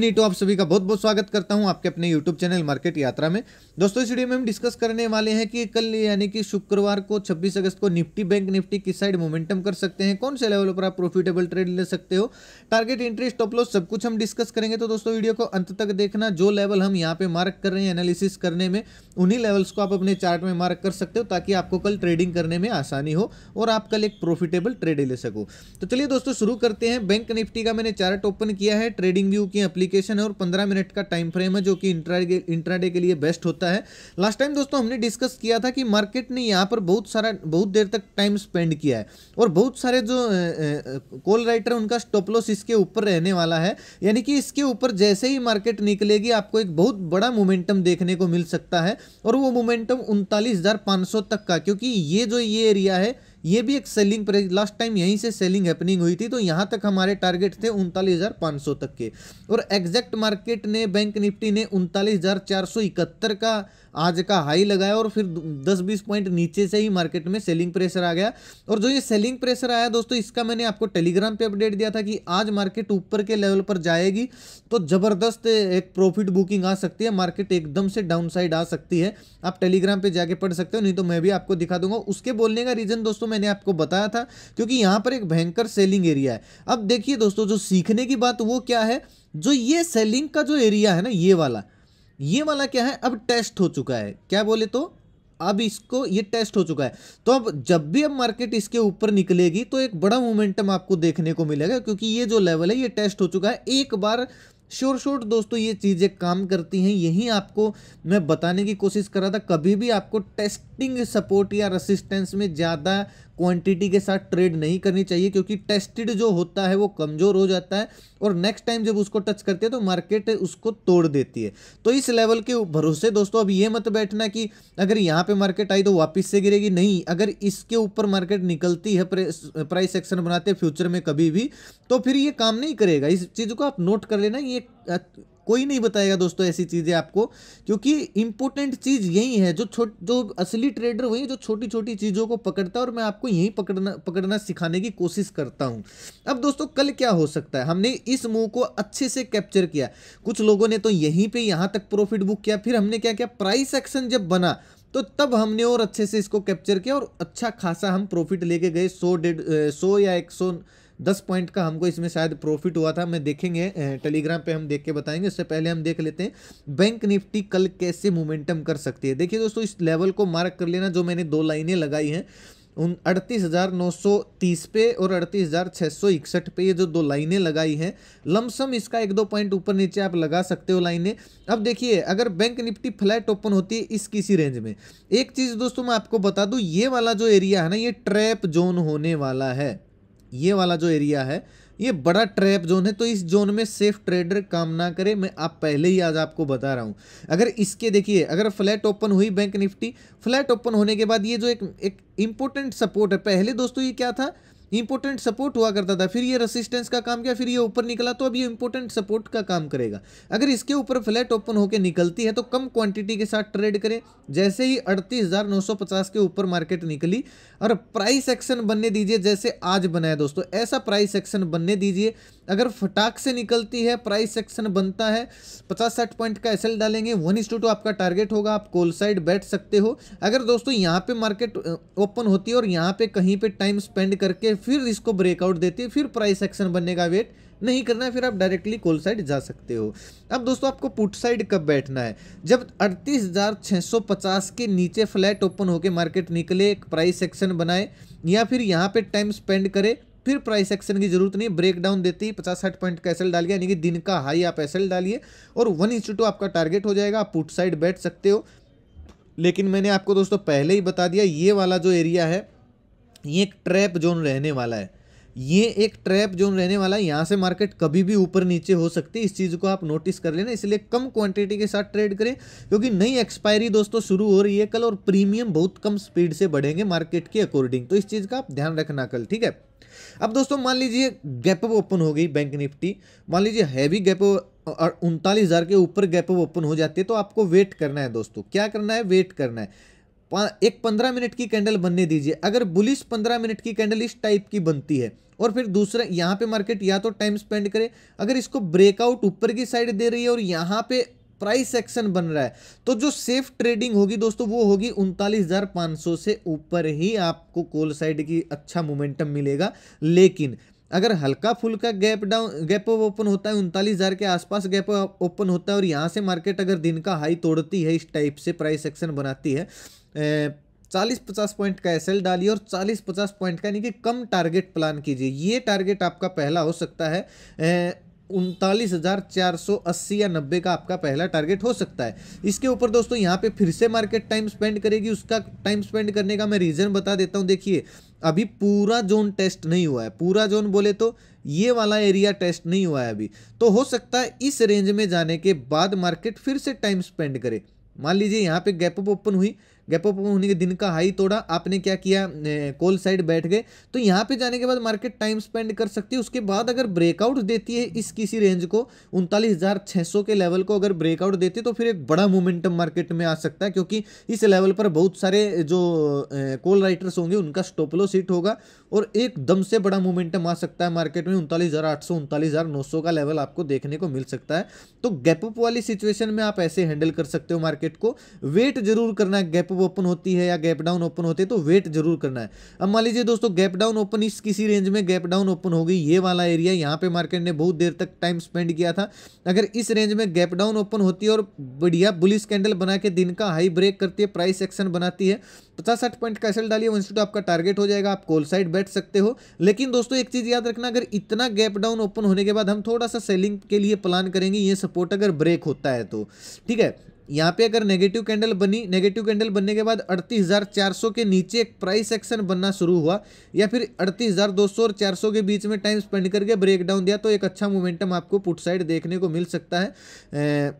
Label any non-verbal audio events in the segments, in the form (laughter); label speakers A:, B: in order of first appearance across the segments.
A: नीटो तो आप सभी का बहुत बहुत स्वागत करता हूं आपके अपने YouTube चैनल मार्केट यात्रा में दोस्तों इस वीडियो में हम डिस्कस करने वाले हैं कि कल यानी कि शुक्रवार को 26 अगस्त को निफ्टी बैंक निफ्टी किस साइड मोमेंटम कर सकते हैं कौन से लेवल पर आप प्रॉफिटेबल ट्रेड ले सकते हो टारगेट इंटरेस्ट स्टॉप लॉस सब कुछ हम डिस्कस करेंगे तो दोस्तों वीडियो को अंत तक देखना जो लेवल हम यहाँ पे मार्क कर रहे हैं एनालिसिस करने में उन्हीं लेवल्स को आप अपने चार्ट में मार्क कर सकते हो ताकि आपको कल ट्रेडिंग करने में आसानी हो और आप कल एक प्रॉफिटेबल ट्रेड ले सको तो चलिए दोस्तों शुरू करते हैं बैंक निफ्टी का मैंने चार्ट ओपन किया है ट्रेडिंग व्यू की एप्लीकेशन है और पंद्रह मिनट का टाइम फ्रेम है जो कि इंट्राडे के लिए बेस्ट होता है लास्ट टाइम दोस्तों हमने डिस्कस किया था कि मार्केट ने यहाँ पर बहुत सारा बहुत देर तक टाइम स्पेंड किया है और बहुत सारे जो कॉल राइटर उनका स्टॉप इसके ऊपर रहने वाला है यानी कि इसके ऊपर जैसे ही मार्केट निकलेगी आपको एक बहुत बड़ा मोमेंटम देखने को मिल सकता है और वो मोमेंटम उनतालीस तक का क्योंकि ये जो ये एरिया है ये भी एक सेलिंग प्राइस लास्ट टाइम यहीं से सेलिंग हैपनिंग हुई थी तो यहाँ तक हमारे टारगेट थे उनतालीस तक के और एग्जैक्ट मार्केट ने बैंक निफ्टी ने उनतालीस का आज का हाई लगाया और फिर दस बीस पॉइंट नीचे से ही मार्केट में सेलिंग प्रेशर आ गया और जो ये सेलिंग प्रेशर आया दोस्तों इसका मैंने आपको टेलीग्राम पे अपडेट दिया था कि आज मार्केट ऊपर के लेवल पर जाएगी तो ज़बरदस्त एक प्रॉफिट बुकिंग आ सकती है मार्केट एकदम से डाउन साइड आ सकती है आप टेलीग्राम पर जाके पढ़ सकते हो नहीं तो मैं भी आपको दिखा दूंगा उसके बोलने का रीज़न दोस्तों मैंने आपको बताया था क्योंकि यहाँ पर एक भयंकर सेलिंग एरिया है अब देखिए दोस्तों जो सीखने की बात वो क्या है जो ये सेलिंग का जो एरिया है ना ये वाला ये वाला क्या है अब टेस्ट हो चुका है क्या बोले तो अब इसको ये टेस्ट हो चुका है तो अब जब भी अब मार्केट इसके ऊपर निकलेगी तो एक बड़ा मोमेंटम आपको देखने को मिलेगा क्योंकि ये जो लेवल है ये टेस्ट हो चुका है एक बार श्योर शोर दोस्तों ये चीज़ें काम करती हैं यही आपको मैं बताने की कोशिश कर रहा था कभी भी आपको टेस्टिंग सपोर्ट या रेसिस्टेंस में ज़्यादा क्वांटिटी के साथ ट्रेड नहीं करनी चाहिए क्योंकि टेस्टेड जो होता है वो कमज़ोर हो जाता है और नेक्स्ट टाइम जब उसको टच करती है तो मार्केट उसको तोड़ देती है तो इस लेवल के भरोसे दोस्तों अब ये मत बैठना कि अगर यहाँ पर मार्केट आई तो वापिस से गिरेगी नहीं अगर इसके ऊपर मार्केट निकलती है प्राइस सेक्शन बनाते फ्यूचर में कभी भी तो फिर ये काम नहीं करेगा इस चीज़ को आप नोट कर लेना ये ये कोई नहीं बताएगा दोस्तों ऐसी चीज़ें आपको क्योंकि इम्पोर्टेंट चीज़ यही है जो छोट जो असली ट्रेडर वही जो छोटी छोटी चीज़ों को पकड़ता है और मैं आपको यहीं पकड़ना पकड़ना सिखाने की कोशिश करता हूँ अब दोस्तों कल क्या हो सकता है हमने इस मूव को अच्छे से कैप्चर किया कुछ लोगों ने तो यहीं पर यहाँ तक प्रॉफिट बुक किया फिर हमने क्या किया प्राइस एक्शन जब बना तो तब हमने और अच्छे से इसको कैप्चर किया और अच्छा खासा हम प्रॉफिट लेके गए सौ डेढ़ सौ या एक सौ दस पॉइंट का हमको इसमें शायद प्रॉफिट हुआ था मैं देखेंगे टेलीग्राम पे हम देख के बताएंगे उससे पहले हम देख लेते हैं बैंक निफ्टी कल कैसे मोमेंटम कर सकती है देखिए दोस्तों इस लेवल को मार्क कर लेना जो मैंने दो लाइनें लगाई हैं उन अड़तीस हज़ार नौ सौ तीस पे और अड़तीस हज़ार छः सौ इकसठ पे ये जो दो लाइनें लगाई हैं लमसम इसका एक दो पॉइंट ऊपर नीचे आप लगा सकते हो लाइनें अब देखिए अगर बैंक निफ्टी फ्लैट ओपन होती है इस किसी रेंज में एक चीज़ दोस्तों मैं आपको बता दूँ ये वाला जो एरिया है ना ये ट्रैप जोन होने वाला है ये वाला जो एरिया है ये बड़ा ट्रैप जोन है तो इस जोन में सेफ ट्रेडर काम ना करे मैं आप पहले ही आज आपको बता रहा हूँ अगर इसके देखिए अगर फ्लैट ओपन हुई बैंक निफ्टी फ्लैट ओपन होने के बाद ये जो एक एक इम्पोर्टेंट सपोर्ट है पहले दोस्तों ये क्या था इंपोर्टेंट सपोर्ट हुआ करता था फिर ये रेसिस्टेंस का काम किया फिर ये ऊपर निकला तो अब ये इंपोर्टेंट सपोर्ट का काम करेगा अगर इसके ऊपर फ्लैट ओपन होकर निकलती है तो कम क्वांटिटी के साथ ट्रेड करें जैसे ही अड़तीस के ऊपर मार्केट निकली और प्राइस एक्शन बनने दीजिए जैसे आज बनाया दोस्तों ऐसा प्राइस एक्शन बनने दीजिए अगर फटाक से निकलती है प्राइस सेक्शन बनता है पचास साठ पॉइंट का एसएल डालेंगे वन इज टू टू आपका टारगेट होगा आप कोल साइड बैठ सकते हो अगर दोस्तों यहाँ पे मार्केट ओपन होती है और यहाँ पे कहीं पे टाइम स्पेंड करके फिर इसको ब्रेकआउट देती है फिर प्राइस सेक्शन बनने का वेट नहीं करना है फिर आप डायरेक्टली कोल साइड जा सकते हो अब दोस्तों आपको पुट साइड कब बैठना है जब 38,650 के नीचे फ्लैट ओपन होकर मार्केट निकले प्राइस सेक्शन बनाए या फिर यहाँ पे टाइम स्पेंड करे फिर प्राइस एक्शन की जरूरत नहीं ब्रेक डाउन देती ही पचास साठ पॉइंट का डालिए यानी कि दिन का हाई आप एसल डालिए और वन इंच टू आपका टारगेट हो जाएगा आप पुट साइड बैठ सकते हो लेकिन मैंने आपको दोस्तों पहले ही बता दिया ये वाला जो एरिया है ये एक ट्रैप जोन रहने वाला है ये एक ट्रैप जोन रहने वाला है यहाँ से मार्केट कभी भी ऊपर नीचे हो सकती है इस चीज़ को आप नोटिस कर लेना इसलिए कम क्वांटिटी के साथ ट्रेड करें क्योंकि नई एक्सपायरी दोस्तों शुरू हो रही है कल और प्रीमियम बहुत कम स्पीड से बढ़ेंगे मार्केट के अकॉर्डिंग तो इस चीज़ का आप ध्यान रखना कल ठीक है अब दोस्तों मान लीजिए गैप अप ओपन हो गई बैंक निफ्टी मान लीजिए हैवी गैप और उनतालीस हज़ार के ऊपर गैप अप ओपन हो जाती है तो आपको वेट करना है दोस्तों क्या करना है वेट करना है एक पंद्रह मिनट की कैंडल बनने दीजिए अगर बुलिस पंद्रह मिनट की कैंडल इस टाइप की बनती है और फिर दूसरा यहाँ पे मार्केट या तो टाइम स्पेंड करे अगर इसको ब्रेकआउट ऊपर की साइड दे रही है और यहाँ पे प्राइस एक्शन बन रहा है तो जो सेफ ट्रेडिंग होगी दोस्तों वो होगी उनतालीस हज़ार पाँच सौ से ऊपर ही आपको कोल साइड की अच्छा मोमेंटम मिलेगा लेकिन अगर हल्का फुल्का गैप डाउन गैप ओपन होता है उनतालीस हज़ार के आसपास गैप ओपन होता है और यहाँ से मार्केट अगर दिन का हाई तोड़ती है इस टाइप से प्राइस एक्शन बनाती है चालीस पचास पॉइंट का एसएल डालिए और चालीस पचास पॉइंट का यानी कि कम टारगेट प्लान कीजिए ये टारगेट आपका पहला हो सकता है उनतालीस हज़ार चार सौ अस्सी या नब्बे का आपका पहला टारगेट हो सकता है इसके ऊपर दोस्तों यहाँ पे फिर से मार्केट टाइम स्पेंड करेगी उसका टाइम स्पेंड करने का मैं रीज़न बता देता हूँ देखिए अभी पूरा जोन टेस्ट नहीं हुआ है पूरा जोन बोले तो ये वाला एरिया टेस्ट नहीं हुआ है अभी तो हो सकता है इस रेंज में जाने के बाद मार्केट फिर से टाइम स्पेंड करे मान लीजिए यहाँ पे गैप अप ओपन हुई गैप अप होने के दिन का हाई तोड़ा आपने क्या किया कॉल साइड बैठ गए तो यहाँ पे जाने के बाद मार्केट टाइम स्पेंड कर सकती है उसके बाद अगर ब्रेकआउट देती है इस किसी रेंज को उनतालीस के लेवल को अगर ब्रेकआउट देती है तो फिर एक बड़ा मोमेंटम मार्केट में आ सकता है क्योंकि इस लेवल पर बहुत सारे जो कॉल राइटर्स होंगे उनका स्टोपलो सीट होगा और एकदम से बड़ा मोमेंटम आ सकता है मार्केट में उनतालीस हज़ार आठ सौ उनतालीस हज़ार नौ सौ का लेवल आपको देखने को मिल सकता है तो गैप अप वाली सिचुएशन में आप ऐसे हैंडल कर सकते हो मार्केट को वेट जरूर करना है गैप अप ओपन होती है या गैप डाउन ओपन होती है तो वेट जरूर करना है अब मान लीजिए दोस्तों गैप डाउन ओपन इस किसी रेंज में गैप डाउन ओपन हो गई ये वाला एरिया यहाँ पे मार्केट ने बहुत देर तक टाइम स्पेंड किया था अगर इस रेंज में गैप डाउन ओपन होती है और बढ़िया बुलिस कैंडल बना के दिन का हाई ब्रेक करती है प्राइस एक्शन बनाती है पचास साठ पॉइंट कैसे डालिए वहीं आपका टारगेट हो जाएगा आप कॉल साइड बैठ बैठ सकते हो लेकिन दोस्तों एक चीज़ याद रखना अगर इतना गैप डाउन ओपन होने के बाद हम थोड़ा सा सेलिंग के लिए प्लान करेंगे ये सपोर्ट अगर ब्रेक होता है तो ठीक है यहाँ पे अगर नेगेटिव कैंडल बनी नेगेटिव कैंडल बनने के बाद 38,400 के नीचे एक प्राइस एक्शन बनना शुरू हुआ या फिर 38,200 और 400 के बीच में टाइम स्पेंड करके ब्रेकडाउन दिया तो एक अच्छा मोमेंटम आपको पुट साइड देखने को मिल सकता है ए,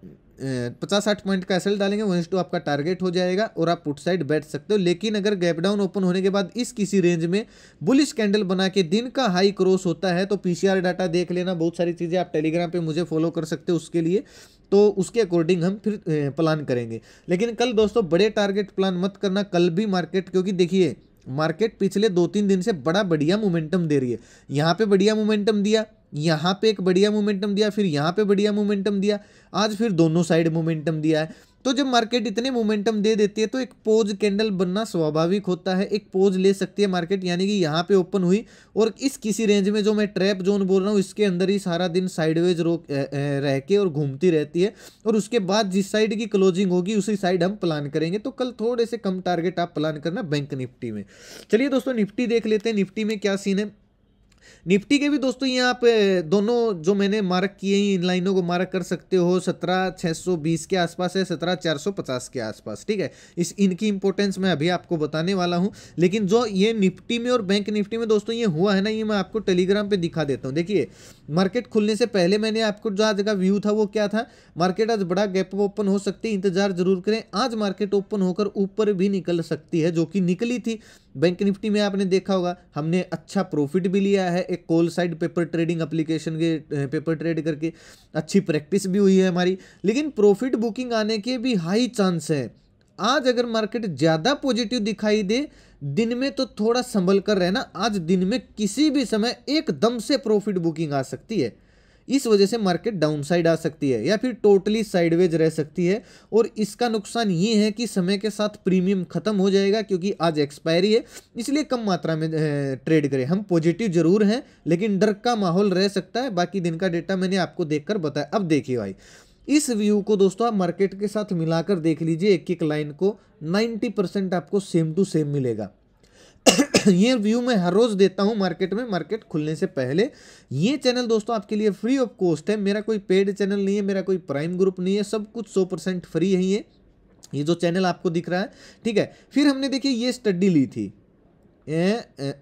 A: पचास साठ पॉइंट का एसल डालेंगे वन टू आपका टारगेट हो जाएगा और आप पुट साइड बैठ सकते हो लेकिन अगर गैप डाउन ओपन होने के बाद इस किसी रेंज में बुलिश कैंडल बना के दिन का हाई क्रॉस होता है तो पीसीआर डाटा देख लेना बहुत सारी चीज़ें आप टेलीग्राम पे मुझे फॉलो कर सकते हो उसके लिए तो उसके अकॉर्डिंग हम फिर प्लान करेंगे लेकिन कल दोस्तों बड़े टारगेट प्लान मत करना कल भी मार्केट क्योंकि देखिए मार्केट पिछले दो तीन दिन से बड़ा बढ़िया मोमेंटम दे रही है यहाँ पे बढ़िया मोमेंटम दिया यहाँ पे एक बढ़िया मोमेंटम दिया फिर यहाँ पे बढ़िया मोमेंटम दिया आज फिर दोनों साइड मोमेंटम दिया है तो जब मार्केट इतने मोमेंटम दे देती है तो एक पोज कैंडल बनना स्वाभाविक होता है एक पोज ले सकती है मार्केट यानी कि यहाँ पे ओपन हुई और इस किसी रेंज में जो मैं ट्रैप जोन बोल रहा हूँ इसके अंदर ही सारा दिन साइडवेज रोक रह के और घूमती रहती है और उसके बाद जिस साइड की क्लोजिंग होगी उसी साइड हम प्लान करेंगे तो कल थोड़े से कम टारगेट आप प्लान करना बैंक निफ्टी में चलिए दोस्तों निफ्टी देख लेते हैं निफ्टी में क्या सीन है निफ्टी के भी दोस्तों यहाँ आप दोनों जो मैंने मार्क किए हैं इन लाइनों को मार्क कर सकते हो सत्रह छः सौ बीस के आसपास है सत्रह चार सौ पचास के आसपास ठीक है इस इनकी इंपॉर्टेंस मैं अभी आपको बताने वाला हूँ लेकिन जो ये निफ्टी में और बैंक निफ्टी में दोस्तों ये हुआ है ना ये मैं आपको टेलीग्राम पर दिखा देता हूँ देखिए मार्केट खुलने से पहले मैंने आपको जो आज का व्यू था वो क्या था मार्केट आज बड़ा गैप ओपन हो सकती है इंतजार जरूर करें आज मार्केट ओपन होकर ऊपर भी निकल सकती है जो कि निकली थी बैंक निफ्टी में आपने देखा होगा हमने अच्छा प्रॉफिट भी लिया है एक call side paper trading application के पेपर ट्रेड करके अच्छी प्रैक्टिस भी हुई है हमारी लेकिन प्रॉफिट बुकिंग आने के भी हाई चांस है आज अगर मार्केट ज़्यादा पॉजिटिव दिखाई दे दिन में तो थोड़ा संभल कर रहना आज दिन में किसी भी समय एकदम से प्रॉफिट बुकिंग आ सकती है इस वजह से मार्केट डाउन साइड आ सकती है या फिर टोटली साइडवेज रह सकती है और इसका नुकसान ये है कि समय के साथ प्रीमियम खत्म हो जाएगा क्योंकि आज एक्सपायरी है इसलिए कम मात्रा में ट्रेड करें हम पॉजिटिव जरूर हैं लेकिन डर का माहौल रह सकता है बाकी दिन का डेटा मैंने आपको देख बताया अब देखिए भाई इस व्यू को दोस्तों आप मार्केट के साथ मिलाकर देख लीजिए एक एक लाइन को नाइन्टी परसेंट आपको सेम टू सेम मिलेगा (coughs) ये व्यू मैं हर रोज़ देता हूँ मार्केट में मार्केट खुलने से पहले ये चैनल दोस्तों आपके लिए फ्री ऑफ कॉस्ट है मेरा कोई पेड चैनल नहीं है मेरा कोई प्राइम ग्रुप नहीं है सब कुछ सौ परसेंट फ्री है ये ये जो चैनल आपको दिख रहा है ठीक है फिर हमने देखिए ये स्टडी ली थी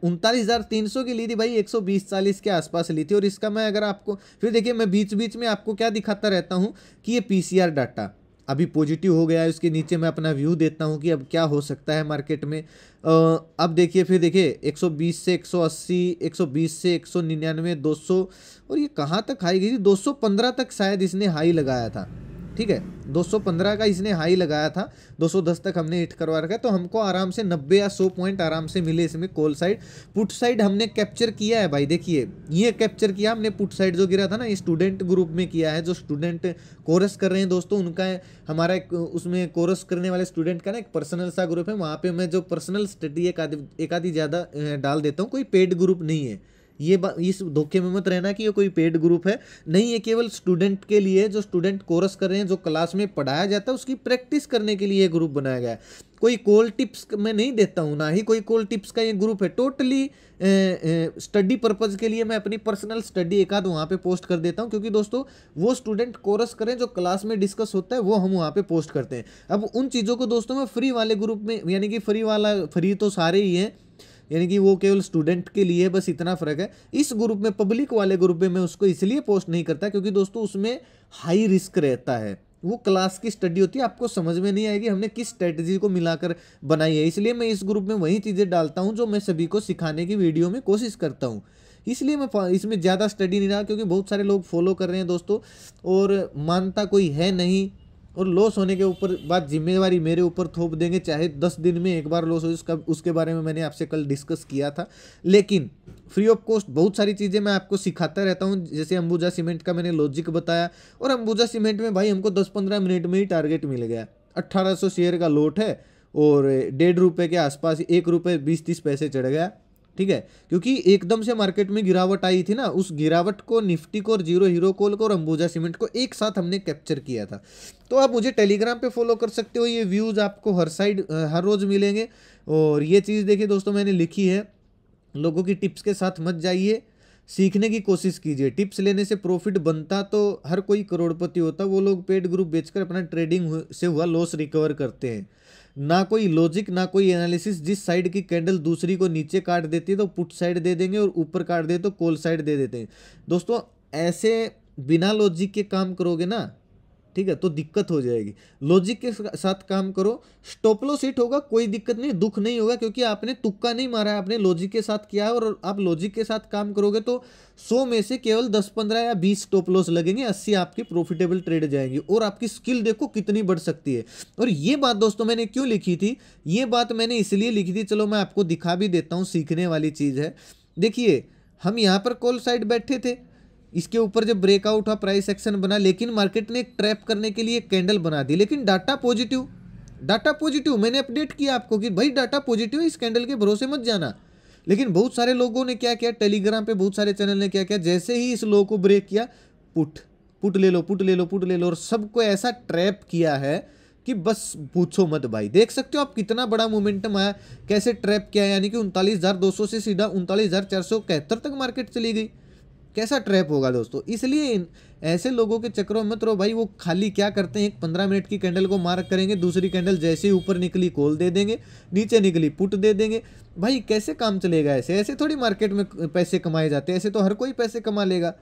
A: उनतालीस हज़ार तीन सौ की ली थी भाई एक सौ बीस चालीस के आसपास ली थी और इसका मैं अगर आपको फिर देखिए मैं बीच बीच में आपको क्या दिखाता रहता हूँ कि ये पीसीआर डाटा अभी पॉजिटिव हो गया है उसके नीचे मैं अपना व्यू देता हूँ कि अब क्या हो सकता है मार्केट में अब देखिए फिर देखिए 120 से 180 120 से 199 200 और ये कहाँ तक हाई गई थी 215 तक शायद इसने हाई लगाया था ठीक है 215 का इसने हाई लगाया था 210 तक हमने हिट करवा रखा है तो हमको आराम से 90 या 100 पॉइंट आराम से मिले इसमें कॉल साइड पुट साइड हमने कैप्चर किया है भाई देखिए ये कैप्चर किया हमने पुट साइड जो गिरा था ना ये स्टूडेंट ग्रुप में किया है जो स्टूडेंट कोरस कर रहे हैं दोस्तों उनका है, हमारा एक उसमें कोरस करने वाले स्टूडेंट का ना एक पर्सनल सा ग्रुप है वहाँ पर मैं जो पर्सनल स्टडी एक आदि एक आधी ज़्यादा डाल देता हूँ कोई पेड ग्रुप नहीं है ये इस धोखे में मत रहना कि ये कोई पेड ग्रुप है नहीं ये केवल स्टूडेंट के लिए जो स्टूडेंट कोर्स कर रहे हैं जो क्लास में पढ़ाया जाता है उसकी प्रैक्टिस करने के लिए ग्रुप बनाया गया है कोई कोल टिप्स मैं नहीं देता हूँ ना ही कोई कोल टिप्स का ये ग्रुप है टोटली स्टडी पर्पज़ के लिए मैं अपनी पर्सनल स्टडी एक आध वहाँ पर पोस्ट कर देता हूँ क्योंकि दोस्तों वो स्टूडेंट कोर्स करें जो क्लास में डिस्कस होता है वो हम वहाँ पे पोस्ट करते हैं अब उन चीज़ों को दोस्तों मैं फ्री वाले ग्रुप में यानी कि फ्री वाला फ्री तो सारे ही हैं यानी कि वो केवल स्टूडेंट के लिए है बस इतना फ़र्क है इस ग्रुप में पब्लिक वाले ग्रुप में मैं उसको इसलिए पोस्ट नहीं करता क्योंकि दोस्तों उसमें हाई रिस्क रहता है वो क्लास की स्टडी होती है आपको समझ में नहीं आएगी हमने किस स्ट्रेटजी को मिलाकर बनाई है इसलिए मैं इस ग्रुप में वही चीज़ें डालता हूँ जो मैं सभी को सिखाने की वीडियो में कोशिश करता हूँ इसलिए मैं इसमें ज़्यादा स्टडी नहीं रहा क्योंकि बहुत सारे लोग फॉलो कर रहे हैं दोस्तों और मानता कोई है नहीं और लॉस होने के ऊपर बात जिम्मेवारी मेरे ऊपर थोप देंगे चाहे दस दिन में एक बार लॉस हो उसका उसके बारे में मैंने आपसे कल डिस्कस किया था लेकिन फ्री ऑफ कॉस्ट बहुत सारी चीज़ें मैं आपको सिखाता रहता हूँ जैसे अंबुजा सीमेंट का मैंने लॉजिक बताया और अंबुजा सीमेंट में भाई हमको दस पंद्रह मिनट में ही टारगेट मिल गया अट्ठारह शेयर का लोट है और डेढ़ रुपये के आसपास एक रुपये बीस तीस पैसे चढ़ गया ठीक है क्योंकि एकदम से मार्केट में गिरावट आई थी ना उस गिरावट को निफ्टी को और जीरो हीरो कोल को और अंबुजा सीमेंट को एक साथ हमने कैप्चर किया था तो आप मुझे टेलीग्राम पे फॉलो कर सकते हो ये व्यूज़ आपको हर साइड हर रोज़ मिलेंगे और ये चीज़ देखिए दोस्तों मैंने लिखी है लोगों की टिप्स के साथ मत जाइए सीखने की कोशिश कीजिए टिप्स लेने से प्रॉफिट बनता तो हर कोई करोड़पति होता वो लोग पेड ग्रुप बेचकर अपना ट्रेडिंग से हुआ लॉस रिकवर करते हैं ना कोई लॉजिक ना कोई एनालिसिस जिस साइड की कैंडल दूसरी को नीचे काट देती है तो पुट साइड दे देंगे और ऊपर काट दे तो कोल साइड दे देते हैं दोस्तों ऐसे बिना लॉजिक के काम करोगे ना ठीक है तो दिक्कत हो जाएगी लॉजिक के साथ काम करो स्टोपलो लॉस हिट होगा कोई दिक्कत नहीं दुख नहीं होगा क्योंकि आपने तुक्का नहीं मारा है आपने लॉजिक के साथ किया है और आप लॉजिक के साथ काम करोगे तो 100 में से केवल 10 15 या 20 स्टॉप लगेंगे 80 आपकी प्रॉफिटेबल ट्रेड जाएंगी और आपकी स्किल देखो कितनी बढ़ सकती है और ये बात दोस्तों मैंने क्यों लिखी थी ये बात मैंने इसलिए लिखी थी चलो मैं आपको दिखा भी देता हूँ सीखने वाली चीज़ है देखिए हम यहाँ पर कॉल साइड बैठे थे इसके ऊपर जब ब्रेकआउट हुआ प्राइस एक्शन बना लेकिन मार्केट ने एक ट्रैप करने के लिए कैंडल बना दी लेकिन डाटा पॉजिटिव डाटा पॉजिटिव मैंने अपडेट किया आपको कि भाई डाटा पॉजिटिव इस कैंडल के भरोसे मत जाना लेकिन बहुत सारे लोगों ने क्या किया टेलीग्राम पे बहुत सारे चैनल ने क्या किया जैसे ही इस लो को ब्रेक किया पुट पुट ले लो पुट ले लो पुट ले लो और सबको ऐसा ट्रैप किया है कि बस पूछो मत भाई देख सकते हो आप कितना बड़ा मोमेंटम आया कैसे ट्रैप किया यानी कि उनतालीस से सीधा उनतालीस तक मार्केट चली गई कैसा ट्रैप होगा दोस्तों इसलिए ऐसे लोगों के चक्रों में तो भाई वो खाली क्या करते हैं एक पंद्रह मिनट की कैंडल को मार्क करेंगे दूसरी कैंडल जैसे ही ऊपर निकली कोल दे देंगे नीचे निकली पुट दे देंगे भाई कैसे काम चलेगा ऐसे ऐसे थोड़ी मार्केट में पैसे कमाए जाते हैं ऐसे तो हर कोई पैसे कमा लेगा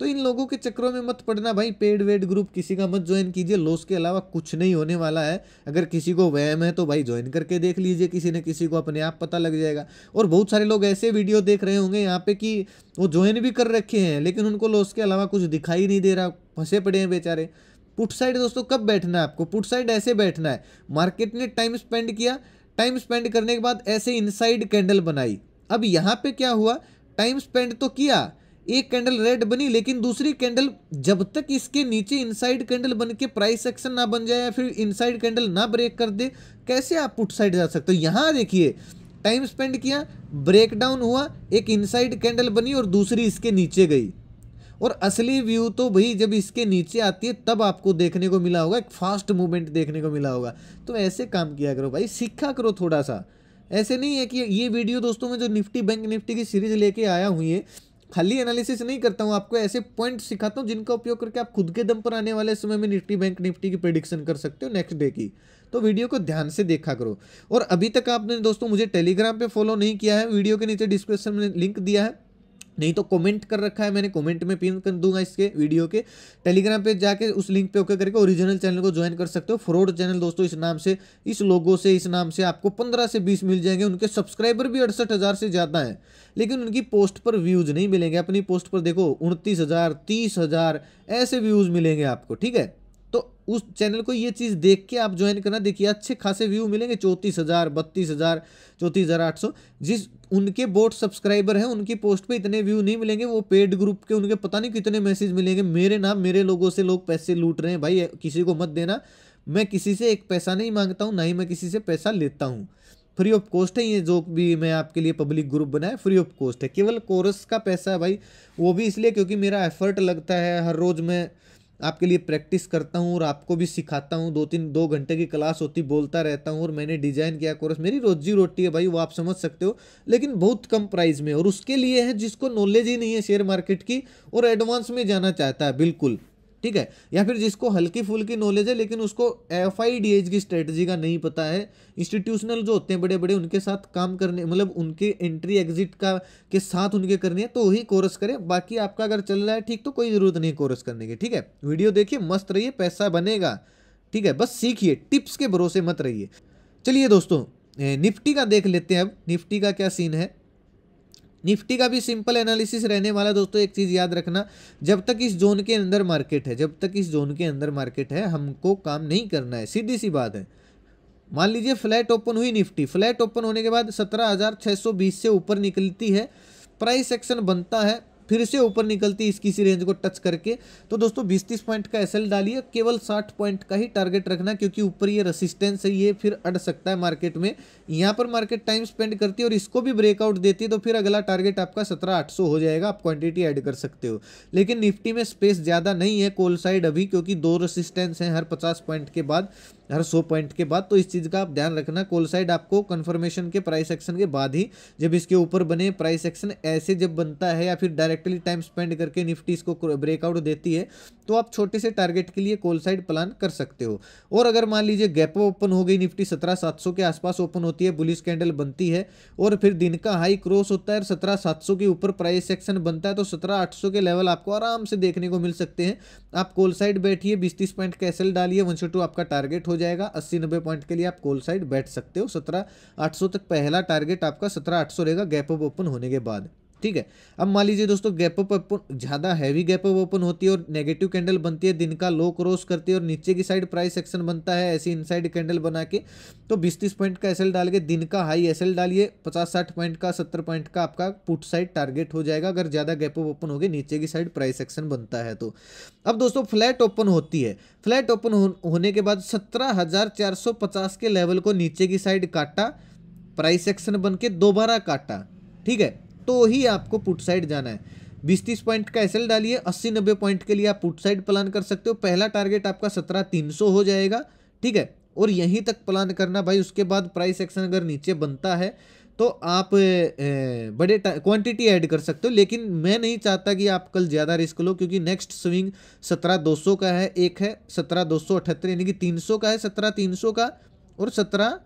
A: तो इन लोगों के चक्करों में मत पड़ना भाई पेड वेड ग्रुप किसी का मत ज्वाइन कीजिए लॉस के अलावा कुछ नहीं होने वाला है अगर किसी को वहम है तो भाई ज्वाइन करके देख लीजिए किसी ने किसी को अपने आप पता लग जाएगा और बहुत सारे लोग ऐसे वीडियो देख रहे होंगे यहाँ पे कि वो ज्वाइन भी कर रखे हैं लेकिन उनको लॉस के अलावा कुछ दिखाई नहीं दे रहा फंसे पड़े हैं बेचारे पुट साइड दोस्तों कब बैठना है आपको पुट साइड ऐसे बैठना है मार्केट ने टाइम स्पेंड किया टाइम स्पेंड करने के बाद ऐसे इनसाइड कैंडल बनाई अब यहाँ पे क्या हुआ टाइम स्पेंड तो किया एक कैंडल रेड बनी लेकिन दूसरी कैंडल जब तक इसके नीचे इनसाइड कैंडल बन के प्राइस एक्शन ना बन जाए या फिर इनसाइड कैंडल ना ब्रेक कर दे कैसे आप पुट साइड जा सकते हो यहाँ देखिए टाइम स्पेंड किया ब्रेक डाउन हुआ एक इनसाइड कैंडल बनी और दूसरी इसके नीचे गई और असली व्यू तो भाई जब इसके नीचे आती है तब आपको देखने को मिला होगा एक फास्ट मूवमेंट देखने को मिला होगा तो ऐसे काम किया करो भाई सीखा करो थोड़ा सा ऐसे नहीं है कि ये वीडियो दोस्तों में जो निफ्टी बैंक निफ्टी की सीरीज लेके आया हुई है खाली एनालिसिस नहीं करता हूँ आपको ऐसे पॉइंट सिखाता हूँ जिनका उपयोग करके आप खुद के दम पर आने वाले समय में निफ्टी बैंक निफ्टी की प्रिडिक्शन कर सकते हो नेक्स्ट डे की तो वीडियो को ध्यान से देखा करो और अभी तक आपने दोस्तों मुझे टेलीग्राम पे फॉलो नहीं किया है वीडियो के नीचे डिस्क्रिप्शन में लिंक दिया है नहीं तो कमेंट कर रखा है मैंने कमेंट में पिन कर दूंगा इसके वीडियो के टेलीग्राम पे जाके उस लिंक पे ओके करके ओरिजिनल चैनल को ज्वाइन कर सकते हो फ्रॉड चैनल दोस्तों इस नाम से इस लोगों से इस नाम से आपको पंद्रह से बीस मिल जाएंगे उनके सब्सक्राइबर भी अड़सठ हज़ार से ज़्यादा हैं लेकिन उनकी पोस्ट पर व्यूज़ नहीं मिलेंगे अपनी पोस्ट पर देखो उनतीस हज़ार तीस हज़ार ऐसे व्यूज़ मिलेंगे आपको ठीक है तो उस चैनल को ये चीज़ देख के आप ज्वाइन करना देखिए अच्छे खासे व्यू मिलेंगे चौंतीस हज़ार बत्तीस हज़ार चौंतीस हज़ार आठ सौ जिस उनके बोट सब्सक्राइबर हैं उनकी पोस्ट पे इतने व्यू नहीं मिलेंगे वो पेड ग्रुप के उनके पता नहीं कितने मैसेज मिलेंगे मेरे नाम मेरे लोगों से लोग पैसे लूट रहे हैं भाई किसी को मत देना मैं किसी से एक पैसा नहीं मांगता हूँ ना ही मैं किसी से पैसा लेता हूँ फ्री ऑफ कॉस्ट है ये जो भी मैं आपके लिए पब्लिक ग्रुप बनाया फ्री ऑफ कॉस्ट है केवल कोरस का पैसा है भाई वो भी इसलिए क्योंकि मेरा एफर्ट लगता है हर रोज़ मैं आपके लिए प्रैक्टिस करता हूँ और आपको भी सिखाता हूँ दो तीन दो घंटे की क्लास होती बोलता रहता हूँ और मैंने डिज़ाइन किया कोर्स मेरी रोजी रोटी है भाई वो आप समझ सकते हो लेकिन बहुत कम प्राइस में और उसके लिए है जिसको नॉलेज ही नहीं है शेयर मार्केट की और एडवांस में जाना चाहता है बिल्कुल ठीक है या फिर जिसको हल्की फुल्की नॉलेज है लेकिन उसको एफ आई डी एच की स्ट्रेटजी का नहीं पता है इंस्टीट्यूशनल जो होते हैं बड़े बड़े उनके साथ काम करने मतलब उनके एंट्री एग्जिट का के साथ उनके करने है तो वही कोर्स करें बाकी आपका अगर चल रहा है ठीक तो कोई ज़रूरत नहीं कोर्स करने की ठीक है वीडियो देखिए मस्त रहिए पैसा बनेगा ठीक है बस सीखिए टिप्स के भरोसे मत रहिए चलिए दोस्तों निफ्टी का देख लेते हैं अब निफ्टी का क्या सीन है निफ्टी का भी सिंपल एनालिसिस रहने वाला दोस्तों एक चीज़ याद रखना जब तक इस जोन के अंदर मार्केट है जब तक इस जोन के अंदर मार्केट है हमको काम नहीं करना है सीधी सी बात है मान लीजिए फ्लैट ओपन हुई निफ्टी फ्लैट ओपन होने के बाद 17,620 से ऊपर निकलती है प्राइस एक्शन बनता है फिर से ऊपर निकलती है इसकी इसी रेंज को टच करके तो दोस्तों बीस तीस पॉइंट का एस डालिए केवल साठ पॉइंट का ही टारगेट रखना क्योंकि ऊपर ये रसिस्टेंस है ये फिर अड़ सकता है मार्केट में यहाँ पर मार्केट टाइम स्पेंड करती है और इसको भी ब्रेकआउट देती है तो फिर अगला टारगेट आपका सत्रह आठ सौ हो जाएगा आप क्वांटिटी एड कर सकते हो लेकिन निफ्टी में स्पेस ज़्यादा नहीं है कोल साइड अभी क्योंकि दो रसिस्टेंस हैं हर पचास पॉइंट के बाद हर सौ पॉइंट के बाद तो इस चीज़ का आप ध्यान रखना कॉल साइड आपको कन्फर्मेशन के प्राइस एक्शन के बाद ही जब इसके ऊपर बने प्राइस एक्शन ऐसे जब बनता है या फिर डायरेक्टली टाइम स्पेंड करके निफ्टी इसको ब्रेकआउट देती है तो आप छोटे से टारगेट के लिए कॉल साइड प्लान कर सकते हो और अगर मान लीजिए गैप ओपन हो गई निफ्टी सत्रह सात सौ के आसपास ओपन होती है बुलिस कैंडल बनती है और फिर दिन का हाई क्रॉस होता है सत्रह सात सौ के ऊपर प्राइस सेक्शन बनता है तो सत्रह आठ सौ के लेवल आपको आराम से देखने को मिल सकते हैं आप कोल साइड बैठिए बीस तीस पॉइंट कैसल डालिए वन आपका टारगेट हो जाएगा अस्सी नब्बे पॉइंट के लिए आप कोल साइड बैठ सकते हो सत्रह आठ सौ तक पहला टारगेट आपका सत्रह आठ सौ रहेगा गैप अप ओपन होने के बाद ठीक है अब मान लीजिए दोस्तों गैप अप ओपन ज़्यादा हैवी गैप अप ओपन होती है और नेगेटिव कैंडल बनती है दिन का लो क्रॉस करती है और नीचे की साइड प्राइस सेक्शन बनता है ऐसी इनसाइड कैंडल बना के तो बीस तीस पॉइंट का एसएल डाल के दिन का हाई एसएल डालिए पचास साठ पॉइंट का सत्तर पॉइंट का आपका पुट साइड टारगेट हो जाएगा अगर ज़्यादा गैप अप ओपन होगी नीचे की साइड प्राइस सेक्शन बनता है तो अब दोस्तों फ्लैट ओपन होती है फ्लैट ओपन होने के बाद सत्रह के लेवल को नीचे की साइड काटा प्राइस सेक्शन बन के दोबारा काटा ठीक है तो ही आपको पुट साइड जाना है बीस तीस पॉइंट का एसएल डालिए अस्सी नब्बे पॉइंट के लिए आप पुट साइड प्लान कर सकते हो पहला टारगेट आपका सत्रह तीन सौ हो जाएगा ठीक है और यहीं तक प्लान करना भाई उसके बाद प्राइस एक्शन अगर नीचे बनता है तो आप ए, बड़े क्वांटिटी ऐड कर सकते हो लेकिन मैं नहीं चाहता कि आप कल ज़्यादा रिस्क लो क्योंकि नेक्स्ट स्विंग सत्रह दो सौ का है एक है सत्रह दो सौ अठहत्तर यानी कि तीन सौ का है सत्रह तीन सौ का और सत्रह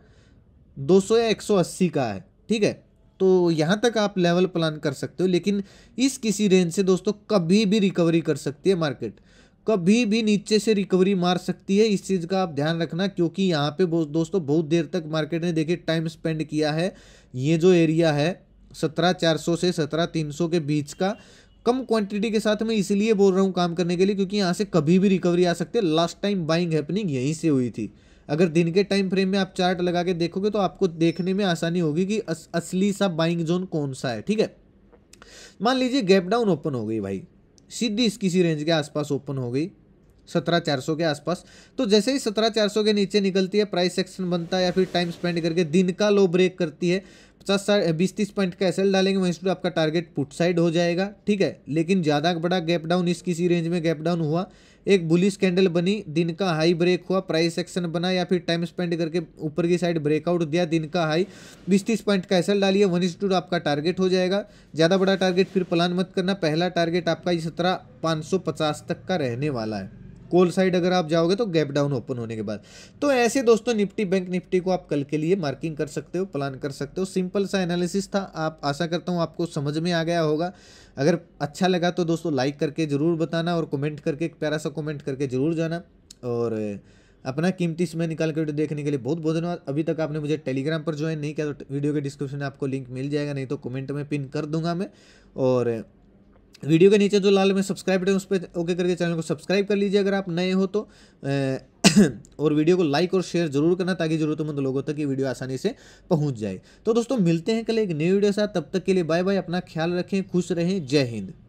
A: दो सौ या एक सौ अस्सी का है ठीक है तो यहाँ तक आप लेवल प्लान कर सकते हो लेकिन इस किसी रेंज से दोस्तों कभी भी रिकवरी कर सकती है मार्केट कभी भी नीचे से रिकवरी मार सकती है इस चीज़ का आप ध्यान रखना क्योंकि यहाँ पे दोस्तों बहुत देर तक मार्केट ने देखिए टाइम स्पेंड किया है ये जो एरिया है सत्रह चार सौ से सत्रह तीन सौ के बीच का कम क्वांटिटी के साथ मैं इसीलिए बोल रहा हूँ काम करने के लिए क्योंकि यहाँ से कभी भी रिकवरी आ सकती है लास्ट टाइम बाइंग हैपनिंग यहीं से हुई थी अगर दिन के टाइम फ्रेम में आप चार्ट लगा के देखोगे तो आपको देखने में आसानी होगी कि अस, असली सा बाइंग जोन कौन सा है ठीक है मान लीजिए गैप डाउन ओपन हो गई भाई सीधी इस किसी रेंज के आसपास ओपन हो गई सत्रह चार सौ के आसपास तो जैसे ही सत्रह चार सौ के नीचे निकलती है प्राइस सेक्शन बनता है या फिर टाइम स्पेंड करके दिन का लो ब्रेक करती है पचास साठ बीस तीस पॉइंट का एसएल डालेंगे वहीं से आपका टारगेट पुट साइड हो जाएगा ठीक है लेकिन ज़्यादा बड़ा गैप डाउन इस किसी रेंज में गैप डाउन हुआ एक बुलिस कैंडल बनी दिन का हाई ब्रेक हुआ प्राइस एक्शन बना या फिर टाइम स्पेंड करके ऊपर की साइड ब्रेकआउट दिया दिन का हाई बीस तीस पॉइंट का एसएल डालिए वन इज टू आपका टारगेट हो जाएगा ज़्यादा बड़ा टारगेट फिर प्लान मत करना पहला टारगेट आपका ये सत्रह पाँच सौ पचास तक का रहने वाला है कोल साइड अगर आप जाओगे तो गैप डाउन ओपन होने के बाद तो ऐसे दोस्तों निफ्टी बैंक निफ्टी को आप कल के लिए मार्किंग कर सकते हो प्लान कर सकते हो सिंपल सा एनालिसिस था आप आशा करता हूँ आपको समझ में आ गया होगा अगर अच्छा लगा तो दोस्तों लाइक करके ज़रूर बताना और कमेंट करके एक प्यारा सा कमेंट करके ज़रूर जाना और अपना कीमती समय निकाल के वीडियो देखने के लिए बहुत बहुत धन्यवाद अभी तक आपने मुझे टेलीग्राम पर ज्वाइन नहीं किया तो वीडियो के डिस्क्रिप्शन में आपको लिंक मिल जाएगा नहीं तो कमेंट में पिन कर दूंगा मैं और वीडियो के नीचे जो लाल में सब्सक्राइब बटन उस पर ओके करके चैनल को सब्सक्राइब कर लीजिए अगर आप नए हो तो और वीडियो को लाइक और शेयर जरूर करना ताकि जरूरतमंद लोगों तक ये वीडियो आसानी से पहुंच जाए तो दोस्तों मिलते हैं कल एक नई वीडियो के साथ तब तक के लिए बाय बाय अपना ख्याल रखें खुश रहें जय हिंद